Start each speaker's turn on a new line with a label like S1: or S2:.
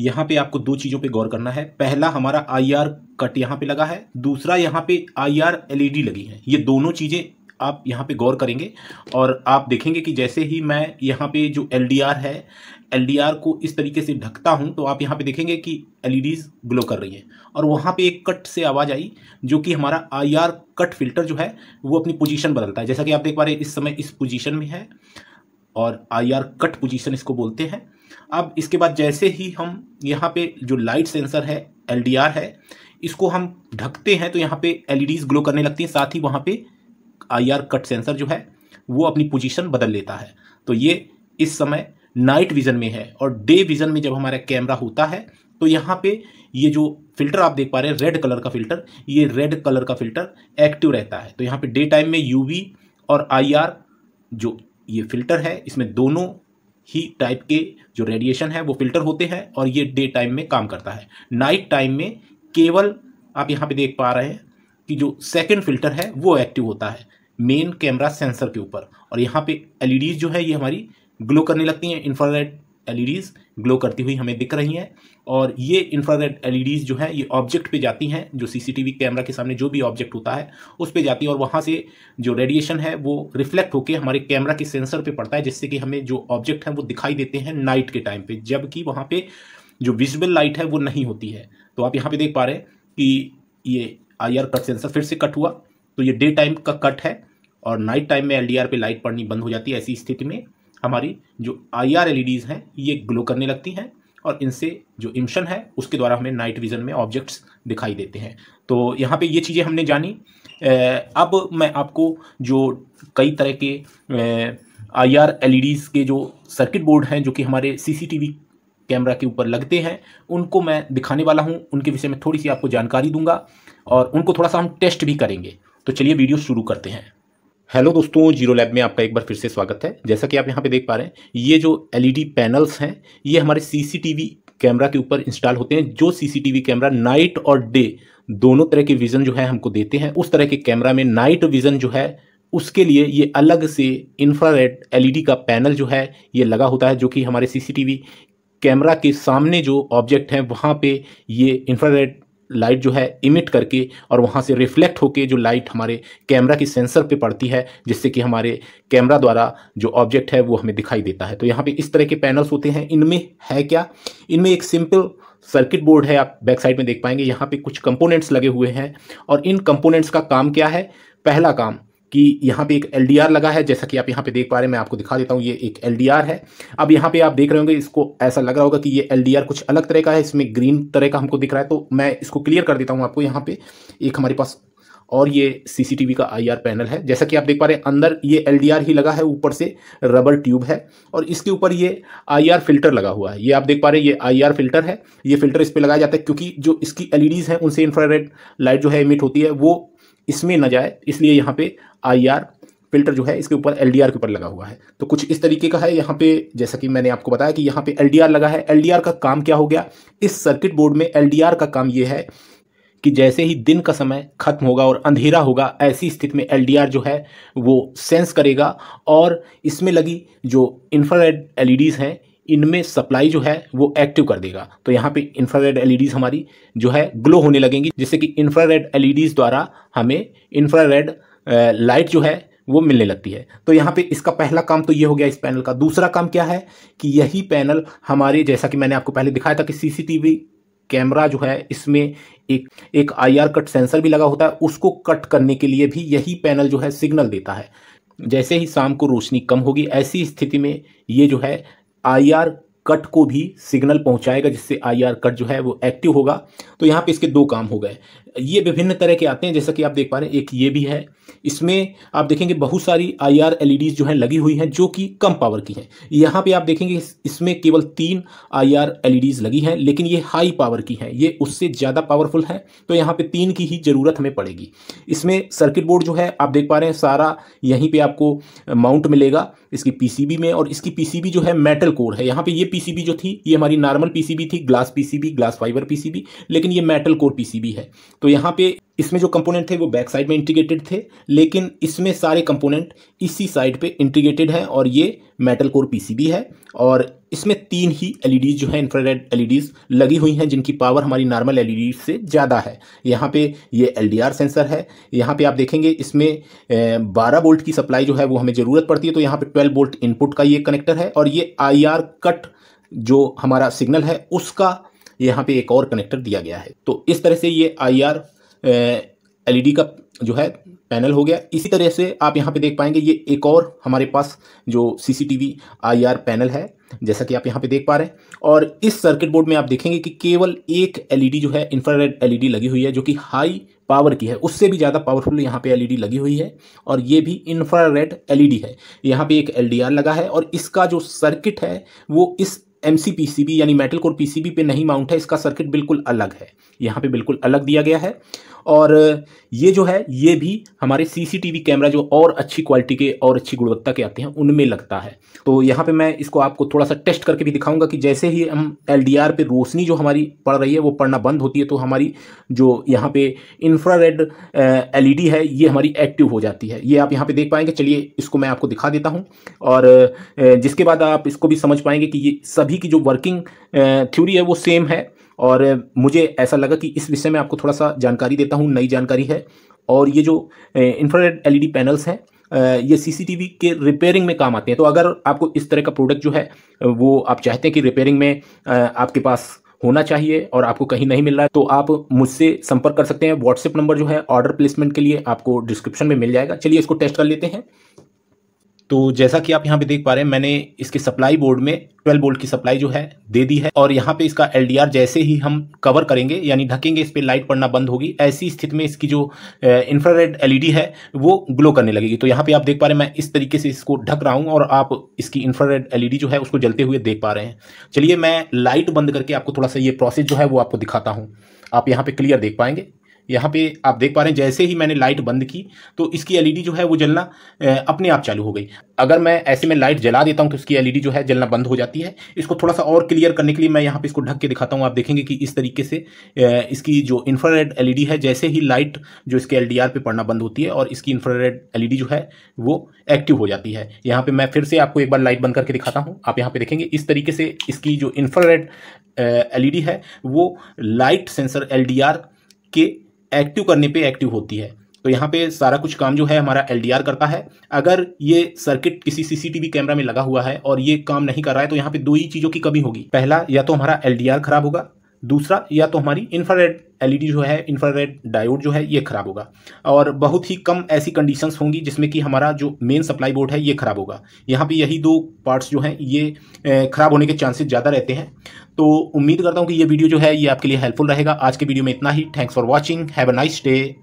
S1: यहाँ पे आपको दो चीज़ों पे गौर करना है पहला हमारा आई आर कट यहाँ पे लगा है दूसरा यहाँ पे आई आर एलईडी लगी है ये दोनों चीज़ें आप यहाँ पे गौर करेंगे और आप देखेंगे कि जैसे ही मैं यहाँ पे जो एल है एल को इस तरीके से ढकता हूँ तो आप यहाँ पे देखेंगे कि एल ग्लो e कर रही हैं और वहाँ पे एक कट से आवाज़ आई जो कि हमारा आई कट फिल्टर जो है वो अपनी पोजीशन बदलता है जैसा कि आप देख पा रहे हैं इस समय इस पोजिशन में है और आई कट पोजिशन इसको बोलते हैं अब इसके बाद जैसे ही हम यहाँ पे जो लाइट सेंसर है एल है इसको हम ढकते हैं तो यहाँ पे एल ग्लो e करने लगती हैं साथ ही वहाँ पे आई कट सेंसर जो है वो अपनी पोजीशन बदल लेता है तो ये इस समय नाइट विज़न में है और डे विज़न में जब हमारा कैमरा होता है तो यहाँ पे ये जो फिल्टर आप देख पा रहे हैं रेड कलर का फिल्टर ये रेड कलर का फिल्टर एक्टिव रहता है तो यहाँ पे डे टाइम में यूवी और आईआर जो ये फिल्टर है इसमें दोनों ही टाइप के जो रेडिएशन है वो फिल्टर होते हैं और ये डे टाइम में काम करता है नाइट टाइम में केवल आप यहाँ पे देख पा रहे हैं कि जो सेकेंड फिल्टर है वो एक्टिव होता है मेन कैमरा सेंसर के ऊपर और यहाँ पे एलईडीज जो है ये हमारी ग्लो करने लगती हैं इन्फ्रारेड एलईडीज ग्लो करती हुई हमें दिख रही हैं और ये इंफ्रारेड एलईडीज़ e जो हैं ये ऑब्जेक्ट पे जाती हैं जो सीसीटीवी कैमरा के सामने जो भी ऑब्जेक्ट होता है उस पर जाती है और वहाँ से जो रेडिएशन है वो रिफ्लेक्ट होकर हमारे कैमरा के सेंसर पे पड़ता है जिससे कि हमें जो ऑब्जेक्ट हैं वो दिखाई देते हैं नाइट के टाइम पर जबकि वहाँ पर जो विजुअल लाइट है वो नहीं होती है तो आप यहाँ पर देख पा रहे हैं कि ये आई कट सेंसर फिर से कट हुआ तो ये डे टाइम का कट है और नाइट टाइम में एल पे लाइट पड़नी बंद हो जाती है ऐसी स्थिति में हमारी जो आई आर e हैं ये ग्लो करने लगती हैं और इनसे जो इम्शन है उसके द्वारा हमें नाइट विज़न में ऑब्जेक्ट्स दिखाई देते हैं तो यहाँ पे ये चीज़ें हमने जानी अब मैं आपको जो कई तरह के आई आर e के जो सर्किट बोर्ड हैं जो कि हमारे सीसीटीवी कैमरा के ऊपर लगते हैं उनको मैं दिखाने वाला हूँ उनके विषय में थोड़ी सी आपको जानकारी दूंगा और उनको थोड़ा सा हम टेस्ट भी करेंगे तो चलिए वीडियो शुरू करते हैं हेलो दोस्तों जीरो लैब में आपका एक बार फिर से स्वागत है जैसा कि आप यहां पे देख पा रहे हैं ये जो एलईडी पैनल्स हैं ये हमारे सीसीटीवी कैमरा के ऊपर इंस्टॉल होते हैं जो सीसीटीवी कैमरा नाइट और डे दोनों तरह के विज़न जो है हमको देते हैं उस तरह के कैमरा में नाइट विज़न जो है उसके लिए ये अलग से इंफ्रारेड एल का पैनल जो है ये लगा होता है जो कि हमारे सी कैमरा के सामने जो ऑब्जेक्ट हैं वहाँ पे ये इंफ्रारेड लाइट जो है इमिट करके और वहाँ से रिफ्लेक्ट होके जो लाइट हमारे कैमरा की सेंसर पे पड़ती है जिससे कि हमारे कैमरा द्वारा जो ऑब्जेक्ट है वो हमें दिखाई देता है तो यहाँ पे इस तरह के पैनल्स होते हैं इनमें है क्या इनमें एक सिंपल सर्किट बोर्ड है आप बैक साइड में देख पाएंगे यहाँ पे कुछ कंपोनेंट्स लगे हुए हैं और इन कंपोनेंट्स का काम क्या है पहला काम कि यहाँ पे एक एल लगा है जैसा कि आप यहाँ पे देख पा रहे हैं मैं आपको दिखा देता हूँ ये एक एल है अब यहाँ पे आप देख रहे होंगे इसको ऐसा लग रहा होगा कि ये एल कुछ अलग तरह का है इसमें ग्रीन तरह का हमको दिख रहा है तो मैं इसको क्लियर कर देता हूँ आपको यहाँ पे एक हमारे पास और ये सीसीटीवी का आईआर पैनल है जैसा कि आप देख पा रहे हैं अंदर ये एलडीआर ही लगा है ऊपर से रबर ट्यूब है और इसके ऊपर ये आईआर फिल्टर लगा हुआ है ये आप देख पा रहे हैं ये आईआर फिल्टर है ये फिल्टर इस पर लगाया जाता है क्योंकि जो इसकी एलईडीज e हैं उनसे इंफ्रारेड लाइट जो है इमिट होती है वो इसमें ना जाए इसलिए यहाँ पे आई फिल्टर जो है इसके ऊपर एल के ऊपर लगा हुआ है तो कुछ इस तरीके का है यहाँ पे जैसा कि मैंने आपको बताया कि यहाँ पे एल लगा है एल का काम क्या हो गया इस सर्किट बोर्ड में एल का काम ये है कि जैसे ही दिन का समय खत्म होगा और अंधेरा होगा ऐसी स्थिति में एल जो है वो सेंस करेगा और इसमें लगी जो इंफ्रारेड एल e हैं इनमें सप्लाई जो है वो एक्टिव कर देगा तो यहाँ पे इंफ्रारेड एलईडीज e हमारी जो है ग्लो होने लगेंगी जिससे कि इंफ्रारेड एलईडीज e द्वारा हमें इंफ्रारेड लाइट जो है वो मिलने लगती है तो यहाँ पे इसका पहला काम तो ये हो गया इस पैनल का दूसरा काम क्या है कि यही पैनल हमारे जैसा कि मैंने आपको पहले दिखाया था कि सीसीटीवी कैमरा जो है इसमें एक एक आईआर कट सेंसर भी लगा होता है उसको कट करने के लिए भी यही पैनल जो है सिग्नल देता है जैसे ही शाम को रोशनी कम होगी ऐसी स्थिति में ये जो है hallar कट को भी सिग्नल पहुंचाएगा जिससे आई आर कट जो है वो एक्टिव होगा तो यहाँ पे इसके दो काम हो गए ये विभिन्न तरह के आते हैं जैसा कि आप देख पा रहे हैं एक ये भी है इसमें आप देखेंगे बहुत सारी आई आर एल जो हैं लगी हुई हैं जो कि कम पावर की हैं यहाँ पे आप देखेंगे इसमें केवल तीन आई आर एल लगी हैं लेकिन ये हाई पावर की हैं ये उससे ज़्यादा पावरफुल है तो यहाँ पर तीन की ही ज़रूरत हमें पड़ेगी इसमें सर्किट बोर्ड जो है आप देख पा रहे हैं सारा यहीं पर आपको माउंट मिलेगा इसकी पी में और इसकी पी जो है मेटल कोर है यहाँ पर ये पी पीसीबी जो थी ये हमारी नॉर्मल पीसीबी थी glass PCB glass fibre PCB लेकिन ये मेटल कोर पीसीबी है तो यहाँ पे इसमें जो कंपोनेंट थे वो बैक साइड में इंटीग्रेटेड थे लेकिन इसमें सारे कंपोनेंट इसी साइड पे इंटीग्रेटेड हैं और ये मेटल कोर पीसीबी है और इसमें तीन ही एलईडीज e जो है इंफ्रारेड एलईडीज लगी हुई हैं जिनकी पावर हमारी नॉर्मल एलईडी e से ज़्यादा है यहाँ पे ये एलडीआर सेंसर है यहाँ पे आप देखेंगे इसमें 12 वोल्ट की सप्लाई जो है वो हमें ज़रूरत पड़ती है तो यहाँ पे 12 वोल्ट इनपुट का ये कनेक्टर है और ये आईआर कट जो हमारा सिग्नल है उसका यहाँ पे एक और कनेक्टर दिया गया है तो इस तरह से ये आई आर एल का जो है पैनल हो गया इसी तरह से आप यहाँ पे देख पाएंगे ये एक और हमारे पास जो C C T V I R panel है जैसा कि आप यहाँ पे देख पा रहे हैं और इस सर्किट बोर्ड में आप देखेंगे कि केवल एक एलईडी e जो है इंफ्रारेड एलईडी e लगी हुई है जो कि हाई पावर की है उससे भी ज़्यादा पावरफुल यहाँ पे एलईडी e लगी हुई है और ये भी इंफ्रारेड एलईडी है यहाँ पे एक एलडीआर लगा है और इसका जो सर्किट है वो इस एम सी यानी मेटल कोर पीसीबी पे नहीं माउंट है इसका सर्किट बिल्कुल अलग है यहाँ पे बिल्कुल अलग दिया गया है और ये जो है ये भी हमारे सीसीटीवी कैमरा जो और अच्छी क्वालिटी के और अच्छी गुणवत्ता के आते हैं उनमें लगता है तो यहाँ पे मैं इसको आपको थोड़ा सा टेस्ट करके भी दिखाऊंगा कि जैसे ही हम एल पे रोशनी जो हमारी पड़ रही है वो पड़ना बंद होती है तो हमारी जो यहाँ पे इंफ्रारेड एल e है ये हमारी एक्टिव हो जाती है ये आप यहाँ पर देख पाएंगे चलिए इसको मैं आपको दिखा देता हूँ और जिसके बाद आप इसको भी समझ पाएंगे कि ये सभी की जो वर्किंग थ्योरी है वो सेम है और मुझे ऐसा लगा कि इस विषय में आपको थोड़ा सा जानकारी देता हूँ नई जानकारी है और ये जो इंफ्रारेड एलईडी पैनल्स हैं ये सीसीटीवी के रिपेयरिंग में काम आते हैं तो अगर आपको इस तरह का प्रोडक्ट जो है वो आप चाहते हैं कि रिपेयरिंग में आपके पास होना चाहिए और आपको कहीं नहीं मिल रहा है तो आप मुझसे संपर्क कर सकते हैं व्हाट्सएप नंबर जो है ऑर्डर प्लेसमेंट के लिए आपको डिस्क्रिप्शन में मिल जाएगा चलिए इसको टेस्ट कर लेते हैं तो जैसा कि आप यहाँ पे देख पा रहे हैं मैंने इसके सप्लाई बोर्ड में 12 वोल्ट की सप्लाई जो है दे दी है और यहाँ पे इसका एलडीआर जैसे ही हम कवर करेंगे यानी ढकेंगे इस पर लाइट पड़ना बंद होगी ऐसी स्थिति में इसकी जो इंफ्रारेड एलईडी e है वो ग्लो करने लगेगी तो यहाँ पे आप देख पा रहे हैं मैं इस तरीके से इसको ढक रहा हूँ और आप इसकी इंफ्रारेड एलईडी e जो है उसको जलते हुए देख पा रहे हैं चलिए मैं लाइट बंद करके आपको थोड़ा सा ये प्रोसेस जो है वो आपको दिखाता हूँ आप यहाँ पर क्लियर देख पाएंगे यहाँ पे आप देख पा रहे हैं जैसे ही मैंने लाइट बंद की तो इसकी एलईडी e जो है वो जलना अपने आप चालू हो गई अगर मैं ऐसे में लाइट जला देता हूँ तो इसकी एलईडी e जो है जलना बंद हो जाती है इसको थोड़ा सा और क्लियर करने के लिए मैं यहाँ पे इसको ढक के दिखाता हूँ आप देखेंगे कि इस तरीके से इसकी जो इन्फ्रारेड एल e है जैसे ही लाइट जो इसके एल पे पड़ना बंद होती है और इसकी इन्फ्रारेड एल जो है वो एक्टिव हो जाती है यहाँ पर मैं फिर से आपको एक बार लाइट बंद करके दिखाता हूँ आप यहाँ पर देखेंगे इस तरीके से इसकी जो इन्फ्रारेड एल है वो लाइट सेंसर एल के एक्टिव करने पे एक्टिव होती है तो यहाँ पे सारा कुछ काम जो है हमारा एल करता है अगर ये सर्किट किसी सीसीटीवी कैमरा में लगा हुआ है और ये काम नहीं कर रहा है तो यहाँ पे दो ही चीज़ों की कमी होगी पहला या तो हमारा एल खराब होगा दूसरा या तो हमारी इंफ्रारेड एलईडी e जो है इंफ्रारेड डायोड जो है ये ख़राब होगा और बहुत ही कम ऐसी कंडीशंस होंगी जिसमें कि हमारा जो मेन सप्लाई बोर्ड है ये ख़राब होगा यहाँ पे यही दो पार्ट्स जो हैं ये ख़राब होने के चांसेस ज़्यादा रहते हैं तो उम्मीद करता हूँ कि ये वीडियो जो है ये आपके लिए हेल्पफुल रहेगा आज के वीडियो में इतना ही thanks for watching have a nice day